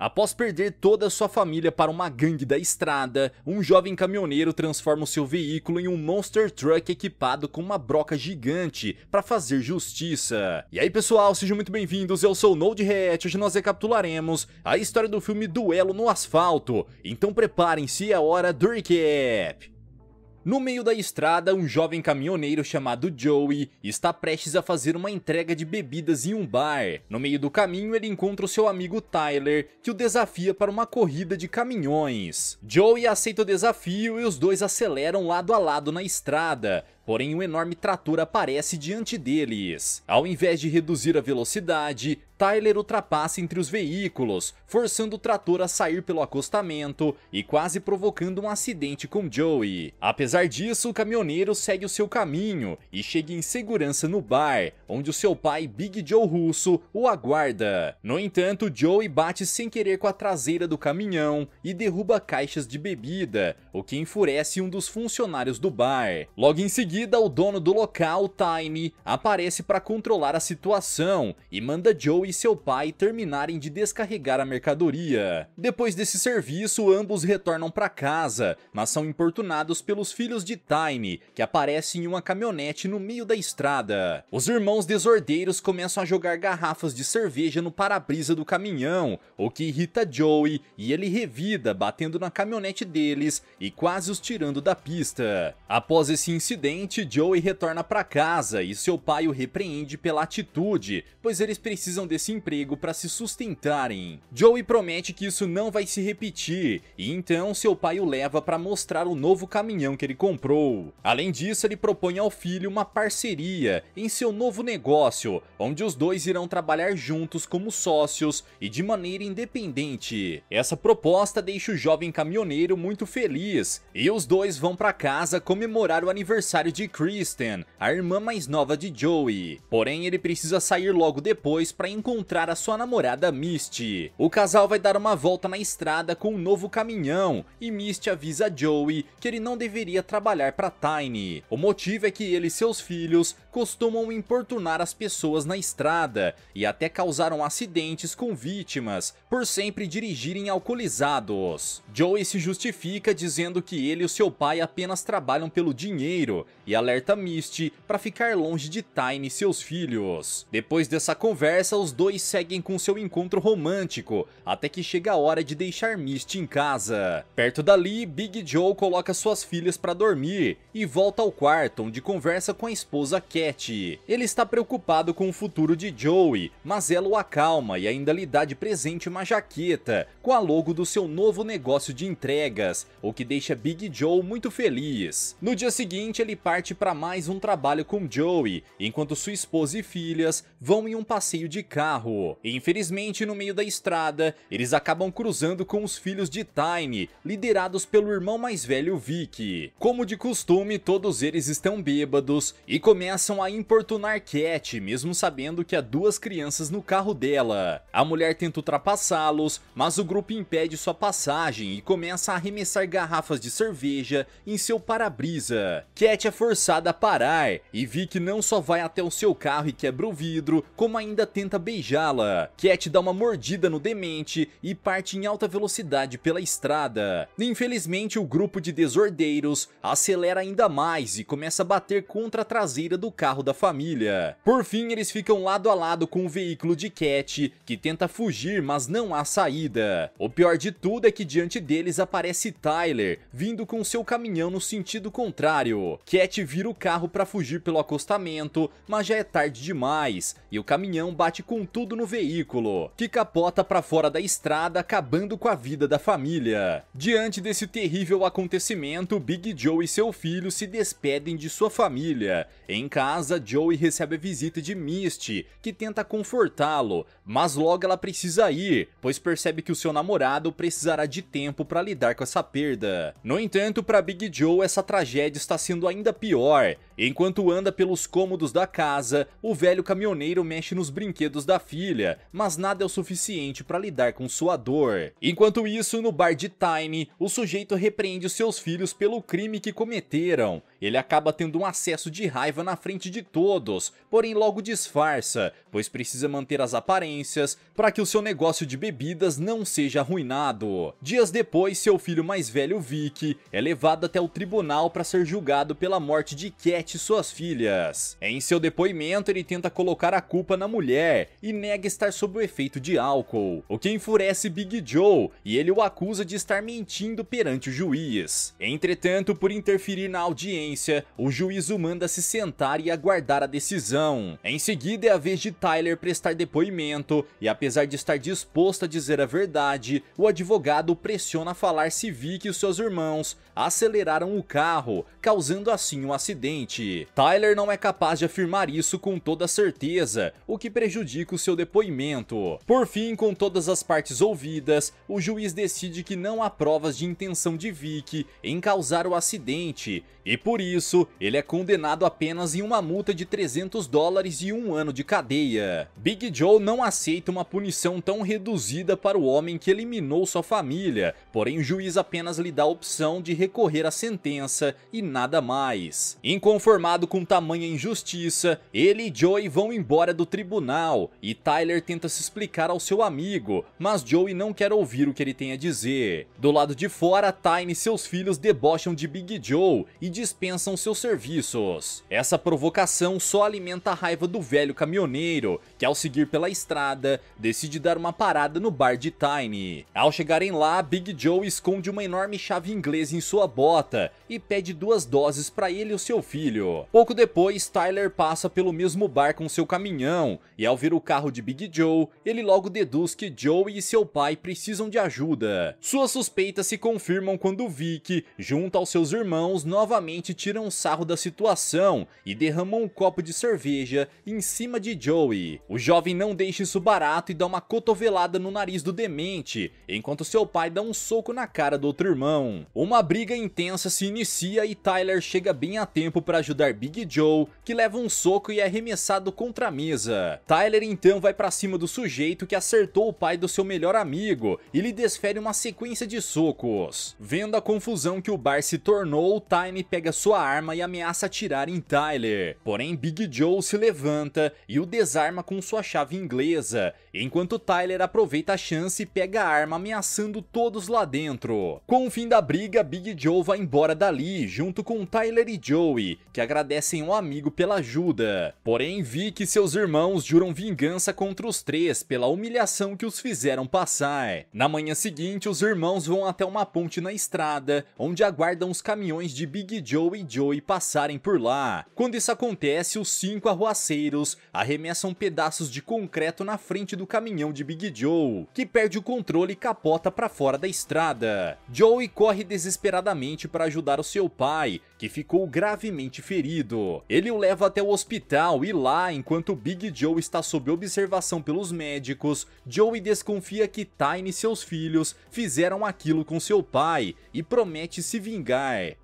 Após perder toda a sua família para uma gangue da estrada, um jovem caminhoneiro transforma o seu veículo em um monster truck equipado com uma broca gigante para fazer justiça. E aí pessoal, sejam muito bem-vindos, eu sou o Node Hat, hoje nós recapitularemos a história do filme Duelo no Asfalto, então preparem-se, é hora do recap! No meio da estrada, um jovem caminhoneiro chamado Joey está prestes a fazer uma entrega de bebidas em um bar. No meio do caminho, ele encontra o seu amigo Tyler, que o desafia para uma corrida de caminhões. Joey aceita o desafio e os dois aceleram lado a lado na estrada, porém um enorme trator aparece diante deles. Ao invés de reduzir a velocidade, Tyler ultrapassa entre os veículos, forçando o trator a sair pelo acostamento e quase provocando um acidente com Joey. Apesar disso, o caminhoneiro segue o seu caminho e chega em segurança no bar, onde o seu pai Big Joe Russo o aguarda. No entanto, Joey bate sem querer com a traseira do caminhão e derruba caixas de bebida, o que enfurece um dos funcionários do bar. Logo em seguida, seguida, o dono do local, Time, aparece para controlar a situação e manda Joe e seu pai terminarem de descarregar a mercadoria. Depois desse serviço, ambos retornam para casa, mas são importunados pelos filhos de Time, que aparecem em uma caminhonete no meio da estrada. Os irmãos desordeiros começam a jogar garrafas de cerveja no para-brisa do caminhão, o que irrita Joey e ele revida batendo na caminhonete deles e quase os tirando da pista. Após esse incidente, Finalmente, Joey retorna para casa e seu pai o repreende pela atitude, pois eles precisam desse emprego para se sustentarem. Joey promete que isso não vai se repetir e então seu pai o leva para mostrar o novo caminhão que ele comprou. Além disso, ele propõe ao filho uma parceria em seu novo negócio, onde os dois irão trabalhar juntos como sócios e de maneira independente. Essa proposta deixa o jovem caminhoneiro muito feliz e os dois vão para casa comemorar o aniversário aniversário de Kristen, a irmã mais nova de Joey. Porém, ele precisa sair logo depois para encontrar a sua namorada Misty. O casal vai dar uma volta na estrada com um novo caminhão e Misty avisa Joey que ele não deveria trabalhar para Tiny. O motivo é que ele e seus filhos costumam importunar as pessoas na estrada e até causaram acidentes com vítimas por sempre dirigirem alcoolizados. Joey se justifica dizendo que ele e seu pai apenas trabalham pelo dinheiro e alerta Misty para ficar longe de Tiny e seus filhos. Depois dessa conversa, os dois seguem com seu encontro romântico, até que chega a hora de deixar Misty em casa. Perto dali, Big Joe coloca suas filhas para dormir e volta ao quarto, onde conversa com a esposa Cat. Ele está preocupado com o futuro de Joey, mas ela o acalma e ainda lhe dá de presente uma jaqueta com a logo do seu novo negócio de entregas, o que deixa Big Joe muito feliz. No dia seguinte, ele parte parte para mais um trabalho com Joey, enquanto sua esposa e filhas vão em um passeio de carro. Infelizmente, no meio da estrada, eles acabam cruzando com os filhos de Time, liderados pelo irmão mais velho Vic. Como de costume, todos eles estão bêbados e começam a importunar Cat, mesmo sabendo que há duas crianças no carro dela. A mulher tenta ultrapassá-los, mas o grupo impede sua passagem e começa a arremessar garrafas de cerveja em seu para-brisa. Cat é for forçada a parar e Vic não só vai até o seu carro e quebra o vidro, como ainda tenta beijá-la. Cat dá uma mordida no demente e parte em alta velocidade pela estrada. Infelizmente o grupo de desordeiros acelera ainda mais e começa a bater contra a traseira do carro da família. Por fim eles ficam lado a lado com o veículo de Cat, que tenta fugir mas não há saída. O pior de tudo é que diante deles aparece Tyler, vindo com seu caminhão no sentido contrário. Cat vira o carro para fugir pelo acostamento, mas já é tarde demais e o caminhão bate com tudo no veículo, que capota para fora da estrada, acabando com a vida da família. Diante desse terrível acontecimento, Big Joe e seu filho se despedem de sua família. Em casa, Joey recebe a visita de Misty, que tenta confortá-lo, mas logo ela precisa ir, pois percebe que o seu namorado precisará de tempo para lidar com essa perda. No entanto, para Big Joe, essa tragédia está sendo ainda pior. Enquanto anda pelos cômodos da casa, o velho caminhoneiro mexe nos brinquedos da filha, mas nada é o suficiente para lidar com sua dor. Enquanto isso, no bar de Tiny, o sujeito repreende seus filhos pelo crime que cometeram, ele acaba tendo um acesso de raiva na frente de todos, porém logo disfarça, pois precisa manter as aparências para que o seu negócio de bebidas não seja arruinado. Dias depois, seu filho mais velho, Vic, é levado até o tribunal para ser julgado pela morte de Cat e suas filhas. Em seu depoimento, ele tenta colocar a culpa na mulher e nega estar sob o efeito de álcool, o que enfurece Big Joe e ele o acusa de estar mentindo perante o juiz. Entretanto, por interferir na audiência, audiência, o juízo manda se sentar e aguardar a decisão. Em seguida é a vez de Tyler prestar depoimento e apesar de estar disposto a dizer a verdade, o advogado pressiona a falar se Vic e seus irmãos aceleraram o carro, causando assim um acidente. Tyler não é capaz de afirmar isso com toda certeza, o que prejudica o seu depoimento. Por fim, com todas as partes ouvidas, o juiz decide que não há provas de intenção de Vic em causar o acidente e por por isso, ele é condenado apenas em uma multa de 300 dólares e um ano de cadeia. Big Joe não aceita uma punição tão reduzida para o homem que eliminou sua família, porém o juiz apenas lhe dá a opção de recorrer à sentença e nada mais. Inconformado com tamanha injustiça, ele e Joey vão embora do tribunal e Tyler tenta se explicar ao seu amigo, mas Joey não quer ouvir o que ele tem a dizer. Do lado de fora, Tyne e seus filhos debocham de Big Joe e dispensam dispensam seus serviços. Essa provocação só alimenta a raiva do velho caminhoneiro, que ao seguir pela estrada, decide dar uma parada no bar de Tiny. Ao chegarem lá, Big Joe esconde uma enorme chave inglesa em sua bota e pede duas doses para ele e o seu filho. Pouco depois, Tyler passa pelo mesmo bar com seu caminhão, e ao ver o carro de Big Joe, ele logo deduz que Joe e seu pai precisam de ajuda. Suas suspeitas se confirmam quando Vic, junto aos seus irmãos, novamente tiram sarro da situação e derramam um copo de cerveja em cima de Joey. O jovem não deixa isso barato e dá uma cotovelada no nariz do demente, enquanto seu pai dá um soco na cara do outro irmão. Uma briga intensa se inicia e Tyler chega bem a tempo para ajudar Big Joe, que leva um soco e é arremessado contra a mesa. Tyler então vai para cima do sujeito que acertou o pai do seu melhor amigo e lhe desfere uma sequência de socos. Vendo a confusão que o bar se tornou, Tiny pega sua sua arma e ameaça atirar em Tyler. Porém, Big Joe se levanta e o desarma com sua chave inglesa, enquanto Tyler aproveita a chance e pega a arma ameaçando todos lá dentro. Com o fim da briga, Big Joe vai embora dali, junto com Tyler e Joey, que agradecem o amigo pela ajuda. Porém, Vic e seus irmãos juram vingança contra os três pela humilhação que os fizeram passar. Na manhã seguinte, os irmãos vão até uma ponte na estrada, onde aguardam os caminhões de Big Joe Joe e Joey passarem por lá. Quando isso acontece, os cinco arruaceiros arremessam pedaços de concreto na frente do caminhão de Big Joe, que perde o controle e capota para fora da estrada. Joey corre desesperadamente para ajudar o seu pai, que ficou gravemente ferido. Ele o leva até o hospital e lá, enquanto Big Joe está sob observação pelos médicos, Joey desconfia que Tain e seus filhos fizeram aquilo com seu pai e promete se vingar.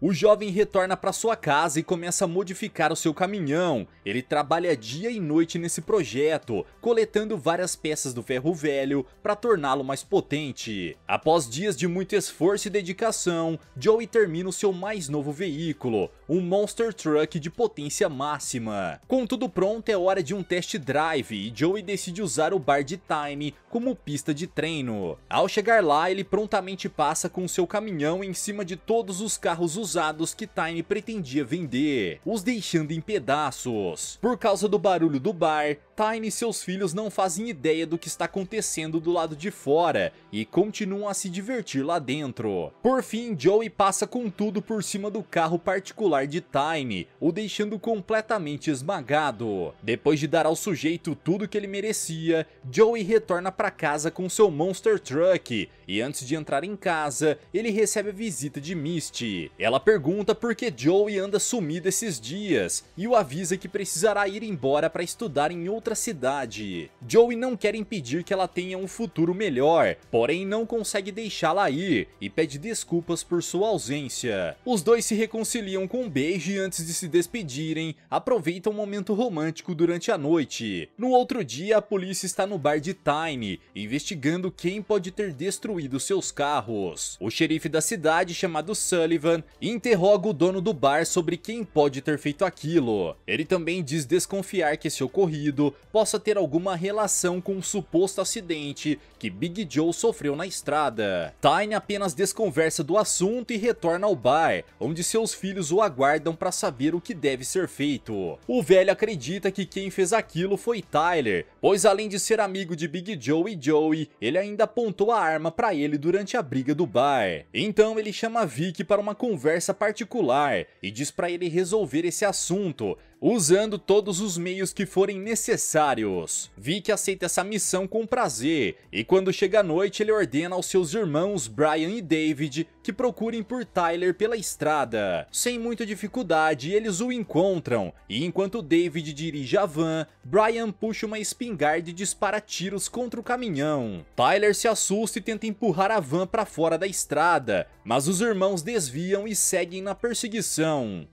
O jovem retorna retorna para sua casa e começa a modificar o seu caminhão. Ele trabalha dia e noite nesse projeto, coletando várias peças do ferro velho para torná-lo mais potente. Após dias de muito esforço e dedicação, Joey termina o seu mais novo veículo, um Monster Truck de potência máxima. Com tudo pronto, é hora de um test drive e Joey decide usar o bar de Time como pista de treino. Ao chegar lá, ele prontamente passa com seu caminhão em cima de todos os carros usados que Time pretendia vender, os deixando em pedaços. Por causa do barulho do bar, Tyne e seus filhos não fazem ideia do que está acontecendo do lado de fora e continuam a se divertir lá dentro. Por fim, Joey passa com tudo por cima do carro particular de Tyne, o deixando completamente esmagado. Depois de dar ao sujeito tudo que ele merecia, Joey retorna para casa com seu Monster Truck e antes de entrar em casa, ele recebe a visita de Misty. Ela pergunta por que Joey anda sumido esses dias e o avisa que precisará ir embora para estudar em outra cidade. Joey não quer impedir que ela tenha um futuro melhor, porém não consegue deixá-la ir e pede desculpas por sua ausência. Os dois se reconciliam com um beijo e antes de se despedirem, aproveitam um momento romântico durante a noite. No outro dia, a polícia está no bar de Tiny, investigando quem pode ter destruído seus carros. O xerife da cidade, chamado Sullivan, interroga o dono do bar sobre quem pode ter feito aquilo. Ele também diz desconfiar que esse ocorrido possa ter alguma relação com o um suposto acidente que Big Joe sofreu na estrada. Tyne apenas desconversa do assunto e retorna ao bar, onde seus filhos o aguardam para saber o que deve ser feito. O velho acredita que quem fez aquilo foi Tyler, pois além de ser amigo de Big Joe e Joey, ele ainda apontou a arma para ele durante a briga do bar. Então ele chama Vic para uma conversa particular Omar e diz para ele resolver esse assunto, usando todos os meios que forem necessários. Vic aceita essa missão com prazer, e quando chega a noite ele ordena aos seus irmãos Brian e David que procurem por Tyler pela estrada. Sem muita dificuldade, eles o encontram, e enquanto David dirige a van, Brian puxa uma espingarda e dispara tiros contra o caminhão. Tyler se assusta e tenta empurrar a van para fora da estrada, mas os irmãos desviam e seguem na perseguição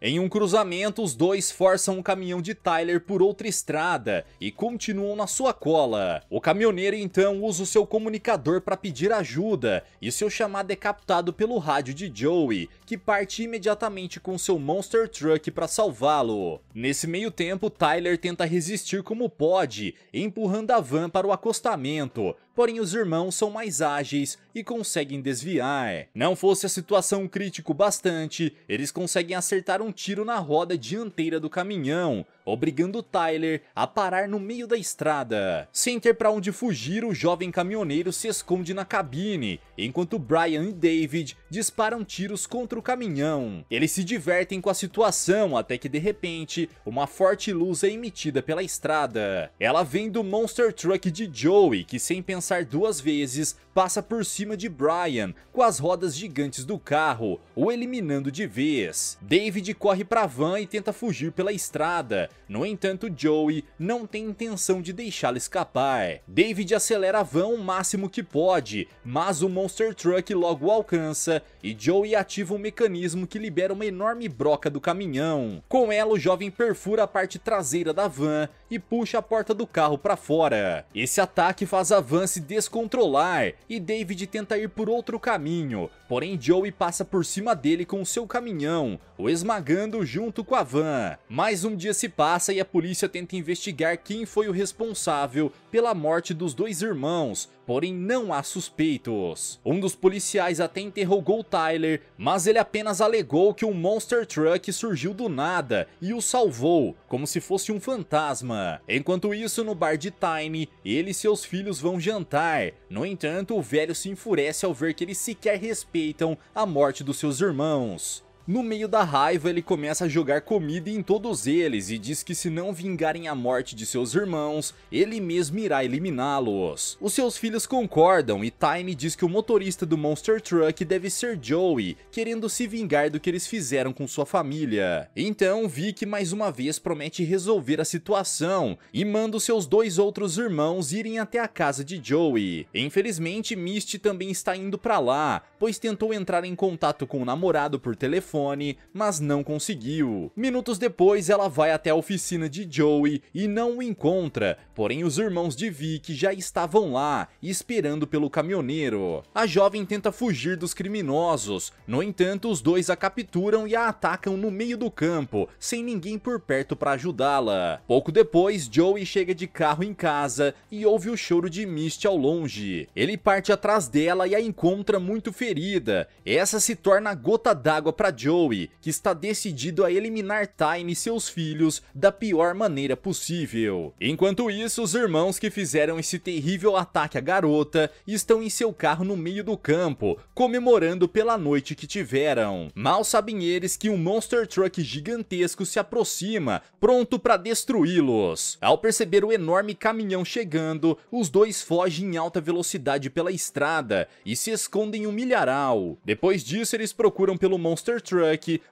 em um cruzamento, os dois forçam o caminhão de Tyler por outra estrada e continuam na sua cola. O caminhoneiro então usa o seu comunicador para pedir ajuda e seu chamado é captado pelo rádio de Joey, que parte imediatamente com seu Monster Truck para salvá-lo. Nesse meio tempo, Tyler tenta resistir como pode, empurrando a van para o acostamento, porém os irmãos são mais ágeis e conseguem desviar. Não fosse a situação crítico bastante, eles conseguem acertar um tiro na roda dianteira do caminhão, obrigando Tyler a parar no meio da estrada. Sem ter para onde fugir, o jovem caminhoneiro se esconde na cabine, enquanto Brian e David disparam tiros contra o caminhão. Eles se divertem com a situação até que de repente uma forte luz é emitida pela estrada. Ela vem do Monster Truck de Joey, que sem pensar duas vezes passa por cima de Brian com as rodas gigantes do carro, o eliminando de vez. David corre para a van e tenta fugir pela estrada, no entanto, Joey não tem intenção de deixá-la escapar. David acelera a van o máximo que pode, mas o Monster Truck logo alcança e Joey ativa um mecanismo que libera uma enorme broca do caminhão. Com ela, o jovem perfura a parte traseira da van e puxa a porta do carro para fora. Esse ataque faz a van se descontrolar e David tenta ir por outro caminho, porém Joey passa por cima dele com seu caminhão, o esmagando junto com a van. Mais um dia se passa passa e a polícia tenta investigar quem foi o responsável pela morte dos dois irmãos, porém não há suspeitos. Um dos policiais até interrogou Tyler, mas ele apenas alegou que um Monster Truck surgiu do nada e o salvou, como se fosse um fantasma. Enquanto isso, no bar de Tiny, ele e seus filhos vão jantar. No entanto, o velho se enfurece ao ver que eles sequer respeitam a morte dos seus irmãos. No meio da raiva, ele começa a jogar comida em todos eles e diz que se não vingarem a morte de seus irmãos, ele mesmo irá eliminá-los. Os seus filhos concordam e Tiny diz que o motorista do Monster Truck deve ser Joey, querendo se vingar do que eles fizeram com sua família. Então, Vic mais uma vez promete resolver a situação e manda os seus dois outros irmãos irem até a casa de Joey. Infelizmente, Misty também está indo para lá, pois tentou entrar em contato com o namorado por telefone telefone, mas não conseguiu. Minutos depois, ela vai até a oficina de Joey e não o encontra, porém os irmãos de Vic já estavam lá, esperando pelo caminhoneiro. A jovem tenta fugir dos criminosos, no entanto os dois a capturam e a atacam no meio do campo, sem ninguém por perto para ajudá-la. Pouco depois, Joey chega de carro em casa e ouve o choro de Misty ao longe. Ele parte atrás dela e a encontra muito ferida. Essa se torna a gota d'água para Joey, que está decidido a eliminar Tyne e seus filhos da pior maneira possível. Enquanto isso, os irmãos que fizeram esse terrível ataque à garota estão em seu carro no meio do campo, comemorando pela noite que tiveram. Mal sabem eles que um Monster Truck gigantesco se aproxima, pronto para destruí-los. Ao perceber o enorme caminhão chegando, os dois fogem em alta velocidade pela estrada e se escondem em um milharal. Depois disso, eles procuram pelo Monster Truck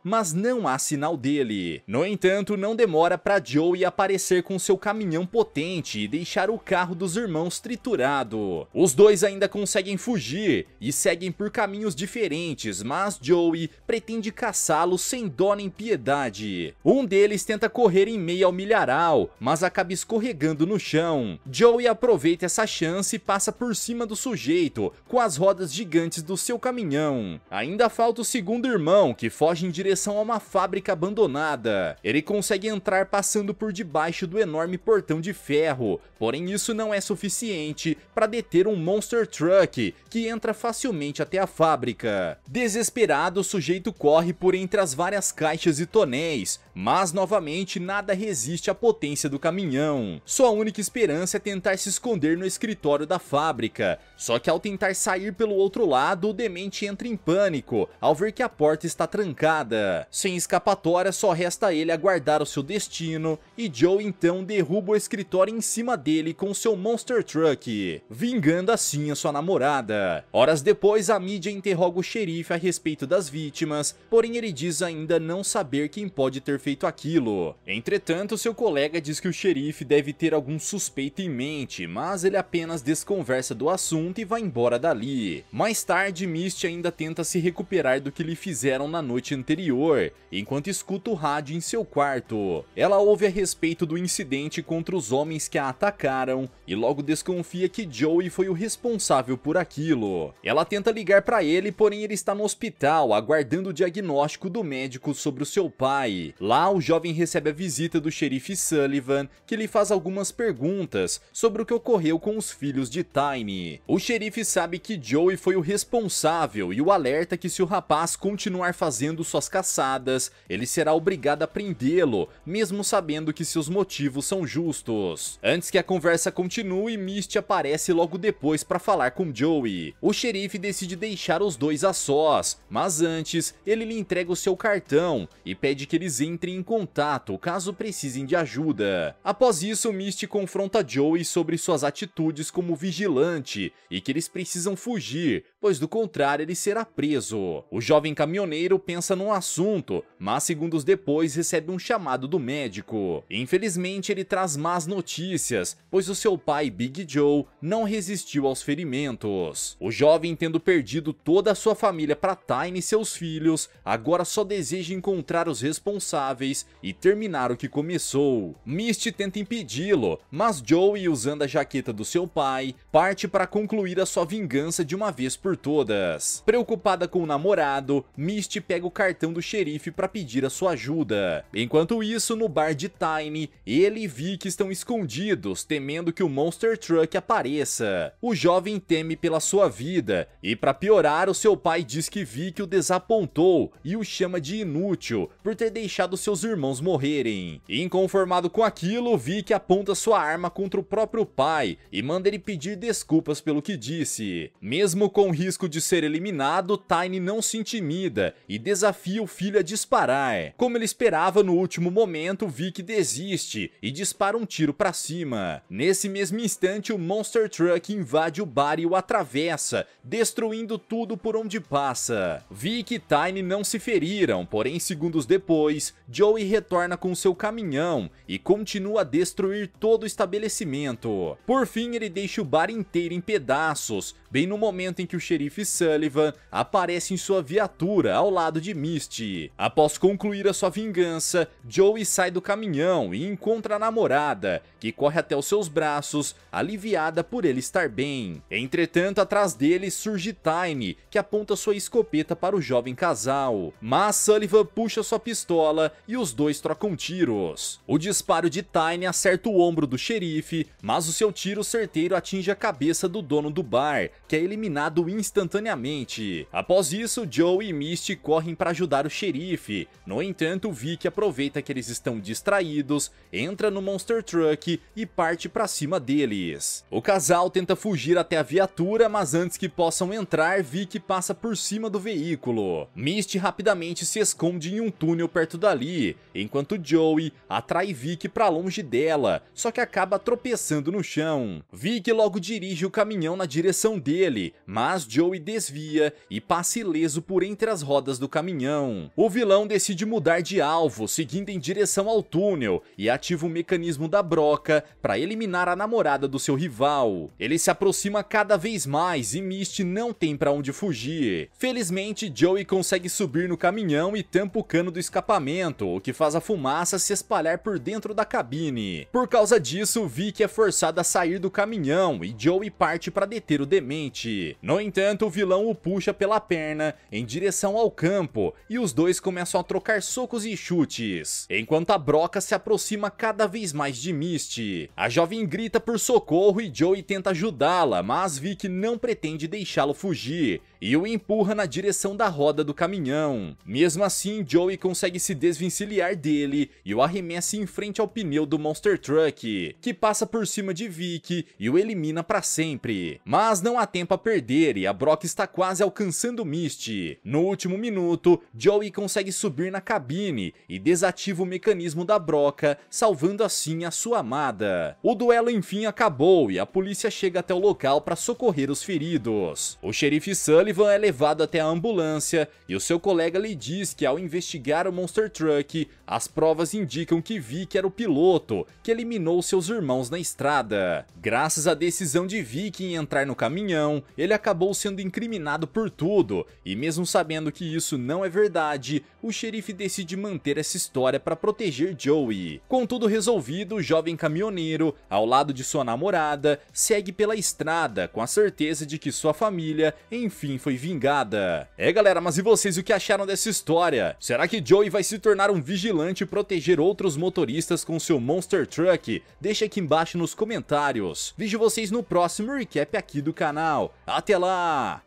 mas não há sinal dele. No entanto, não demora para Joey aparecer com seu caminhão potente e deixar o carro dos irmãos triturado. Os dois ainda conseguem fugir e seguem por caminhos diferentes, mas Joey pretende caçá-los sem dó nem piedade. Um deles tenta correr em meio ao milharal, mas acaba escorregando no chão. Joey aproveita essa chance e passa por cima do sujeito com as rodas gigantes do seu caminhão. Ainda falta o segundo irmão, que foge em direção a uma fábrica abandonada. Ele consegue entrar passando por debaixo do enorme portão de ferro, porém isso não é suficiente para deter um Monster Truck, que entra facilmente até a fábrica. Desesperado, o sujeito corre por entre as várias caixas e tonéis, mas novamente nada resiste à potência do caminhão. Sua única esperança é tentar se esconder no escritório da fábrica, só que ao tentar sair pelo outro lado, o demente entra em pânico, ao ver que a porta está trancada trancada. Sem escapatória, só resta ele aguardar o seu destino e Joe então derruba o escritório em cima dele com seu Monster Truck, vingando assim a sua namorada. Horas depois, a mídia interroga o xerife a respeito das vítimas, porém ele diz ainda não saber quem pode ter feito aquilo. Entretanto, seu colega diz que o xerife deve ter algum suspeito em mente, mas ele apenas desconversa do assunto e vai embora dali. Mais tarde, Misty ainda tenta se recuperar do que lhe fizeram na noite noite anterior, enquanto escuta o rádio em seu quarto. Ela ouve a respeito do incidente contra os homens que a atacaram e logo desconfia que Joey foi o responsável por aquilo. Ela tenta ligar para ele, porém ele está no hospital aguardando o diagnóstico do médico sobre o seu pai. Lá, o jovem recebe a visita do xerife Sullivan, que lhe faz algumas perguntas sobre o que ocorreu com os filhos de Time. O xerife sabe que Joey foi o responsável e o alerta que se o rapaz continuar fazendo fazendo suas caçadas, ele será obrigado a prendê-lo, mesmo sabendo que seus motivos são justos. Antes que a conversa continue, Misty aparece logo depois para falar com Joey. O xerife decide deixar os dois a sós, mas antes, ele lhe entrega o seu cartão e pede que eles entrem em contato caso precisem de ajuda. Após isso, Misty confronta Joey sobre suas atitudes como vigilante e que eles precisam fugir pois do contrário ele será preso. O jovem caminhoneiro pensa num assunto, mas segundos depois recebe um chamado do médico. Infelizmente ele traz más notícias, pois o seu pai Big Joe não resistiu aos ferimentos. O jovem tendo perdido toda a sua família para Tyne e seus filhos, agora só deseja encontrar os responsáveis e terminar o que começou. Misty tenta impedi-lo, mas Joe, usando a jaqueta do seu pai, parte para concluir a sua vingança de uma vez por por todas. Preocupada com o namorado, Misty pega o cartão do xerife para pedir a sua ajuda. Enquanto isso, no bar de Time, ele e Vic estão escondidos, temendo que o Monster Truck apareça. O jovem teme pela sua vida, e para piorar, o seu pai diz que Vic o desapontou e o chama de inútil por ter deixado seus irmãos morrerem. Inconformado com aquilo, Vic aponta sua arma contra o próprio pai e manda ele pedir desculpas pelo que disse. Mesmo com risco de ser eliminado, Tiny não se intimida e desafia o filho a disparar. Como ele esperava no último momento, Vic desiste e dispara um tiro para cima. Nesse mesmo instante, o Monster Truck invade o bar e o atravessa, destruindo tudo por onde passa. Vic e Tiny não se feriram, porém segundos depois, Joey retorna com seu caminhão e continua a destruir todo o estabelecimento. Por fim, ele deixa o bar inteiro em pedaços, bem no momento em que o xerife Sullivan aparece em sua viatura ao lado de Misty. Após concluir a sua vingança, Joey sai do caminhão e encontra a namorada, que corre até os seus braços, aliviada por ele estar bem. Entretanto, atrás dele surge Tiny, que aponta sua escopeta para o jovem casal, mas Sullivan puxa sua pistola e os dois trocam tiros. O disparo de Tiny acerta o ombro do xerife, mas o seu tiro certeiro atinge a cabeça do dono do bar, que é eliminado em instantaneamente. Após isso, Joe e Misty correm para ajudar o xerife. No entanto, Vic aproveita que eles estão distraídos, entra no Monster Truck e parte para cima deles. O casal tenta fugir até a viatura, mas antes que possam entrar, Vic passa por cima do veículo. Misty rapidamente se esconde em um túnel perto dali, enquanto Joey atrai Vic para longe dela, só que acaba tropeçando no chão. Vic logo dirige o caminhão na direção dele, mas Joey desvia e passa ileso por entre as rodas do caminhão. O vilão decide mudar de alvo, seguindo em direção ao túnel, e ativa o mecanismo da broca para eliminar a namorada do seu rival. Ele se aproxima cada vez mais e Misty não tem para onde fugir. Felizmente, Joey consegue subir no caminhão e tampa o cano do escapamento, o que faz a fumaça se espalhar por dentro da cabine. Por causa disso, Vicky é forçada a sair do caminhão e Joey parte para deter o demente. No entanto, o vilão o puxa pela perna em direção ao campo e os dois começam a trocar socos e chutes, enquanto a Broca se aproxima cada vez mais de Misty. A jovem grita por socorro e Joey tenta ajudá-la, mas Vic não pretende deixá-lo fugir, e o empurra na direção da roda do caminhão. Mesmo assim, Joey consegue se desvencilhar dele e o arremessa em frente ao pneu do Monster Truck, que passa por cima de Vic e o elimina para sempre. Mas não há tempo a perder e a Brock está quase alcançando Misty. No último minuto, Joey consegue subir na cabine e desativa o mecanismo da broca, salvando assim a sua amada. O duelo enfim acabou e a polícia chega até o local para socorrer os feridos. O xerife Sully Sullivan é levado até a ambulância e o seu colega lhe diz que ao investigar o Monster Truck, as provas indicam que Vic era o piloto que eliminou seus irmãos na estrada. Graças à decisão de Vic em entrar no caminhão, ele acabou sendo incriminado por tudo e mesmo sabendo que isso não é verdade, o xerife decide manter essa história para proteger Joey. Com tudo resolvido, o jovem caminhoneiro, ao lado de sua namorada, segue pela estrada com a certeza de que sua família, enfim, foi vingada. É galera, mas e vocês o que acharam dessa história? Será que Joey vai se tornar um vigilante e proteger outros motoristas com seu Monster Truck? Deixa aqui embaixo nos comentários. Vejo vocês no próximo recap aqui do canal. Até lá!